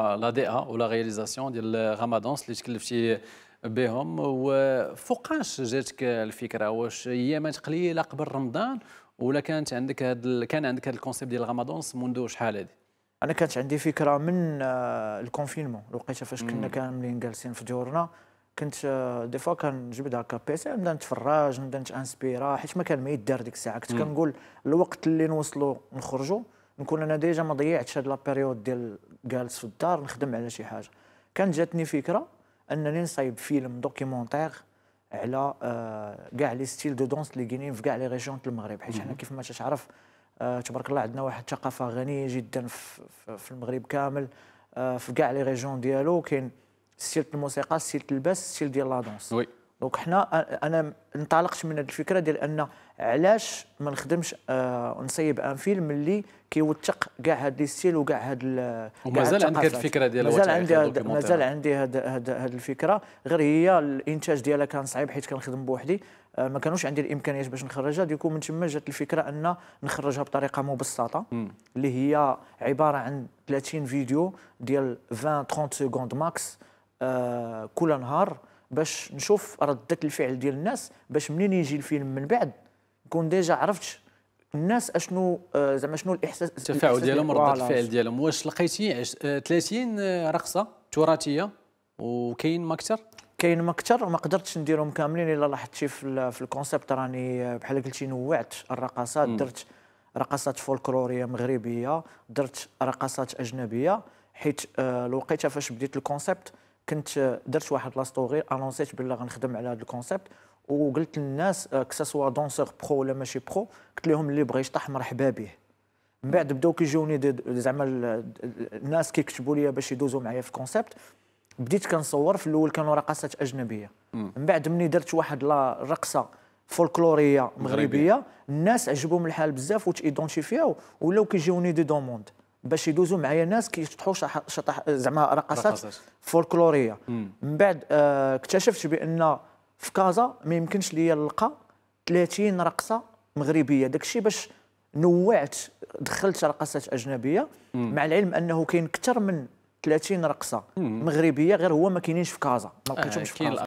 الاداء ولا غياليزاسيون ديال رمضان اللي تكلفتي بهم وفوقاش جاتك الفكره واش ايامات قليله قبل رمضان ولا كانت عندك هاد كان عندك هذا الكونسيبت ديال رمضان منذ شحال هذه؟ انا كانت عندي فكره من آه، الكونفينمون الوقيته فاش كنا كاملين جالسين في ديورنا كنت دي آه، فوا كنجبد هكا بيسي نبدا نتفرج نبدا نتانسبيرا حيت ما كان ما يدار ديك الساعه كنت كنقول الوقت اللي نوصلوا نخرجوا نكون انا ديجا ما ضيعتش هاد لابيريود ديال جالس في الدار نخدم على شي حاجه كانت جاتني فكره انني نصايب فيلم دوكيمونتير على آه، كاع آه لي ستيل دو دونس اللي كاينين في كاع لي ريجون ديال المغرب حيت حنا كيف ما تتعرف آه تبارك الله عندنا واحد الثقافه غنيه جدا في, في المغرب كامل آه في كاع لي ريجون ديالو كاين ستيل الموسيقى ستيل اللباس ستيل ديال لا دونس وي دونك حنا انا انطلقت من هذه الفكره ديال ان علاش ما نخدمش آه نصيب ان فيلم اللي كيوثق كاع هاد لي ستيل وكاع هاد ومازال عندك هذه الفكره ديال مازال عندي مازال عندي هاد هاد هاد الفكره غير هي الانتاج ديالها كان صعيب حيت كنخدم بوحدي آه ما كانوش عندي الامكانيات باش نخرجها ديكو من تما جات الفكره ان نخرجها بطريقه مبسطه م. اللي هي عباره عن 30 فيديو ديال 20 30 سكوند ماكس آه كل نهار باش نشوف ردة الفعل ديال الناس باش منين يجي الفيلم من بعد نكون ديجا عرفت الناس اشنو آه، زعما شنو الاحساس التفاعل ديالهم رده الفعل ديالهم واش لقيتي 30 آه، آه، رقصه تراثيه وكاين ما اكثر كاين ما اكثر ما قدرتش نديرهم كاملين الا لاحظتي في, في الكونسيبت راني بحال قلتي نوعت الرقصات درت رقصات فولكلوريه مغربيه درت رقصات اجنبيه حيت الوقيته فاش بديت الكونسيبت كنت درت واحد لا ستوري انونسيت بالله غنخدم على هذا الكونسيبت وقلت للناس كساسوا دونسور برو ولا ماشي برو قلت لهم اللي بغى يشطح مرحبا به من بعد بداو كيجوني زعما الناس كيكتبوا لي باش يدوزوا معايا في الكونسيبت بديت كنصور في الاول كانوا رقصات اجنبيه من بعد مني درت واحد لا رقصه فولكلوريه مغربيه الناس عجبهم الحال بزاف وتيدونتيفياو ولاو كيجيوني دي دوموند باش يدوزوا معايا ناس كيشطحوا شطح زعما رقصات فولكلوريه من بعد آه اكتشفت بان في كازا ما يمكنش ليا نلقى 30 رقصه مغربيه داكشي باش نوعت دخلت رقصات اجنبيه مم. مع العلم انه كاين اكثر من 30 رقصه مم. مغربيه غير هو ما كاينينش في كازا ما لقيتهمش آه في كازا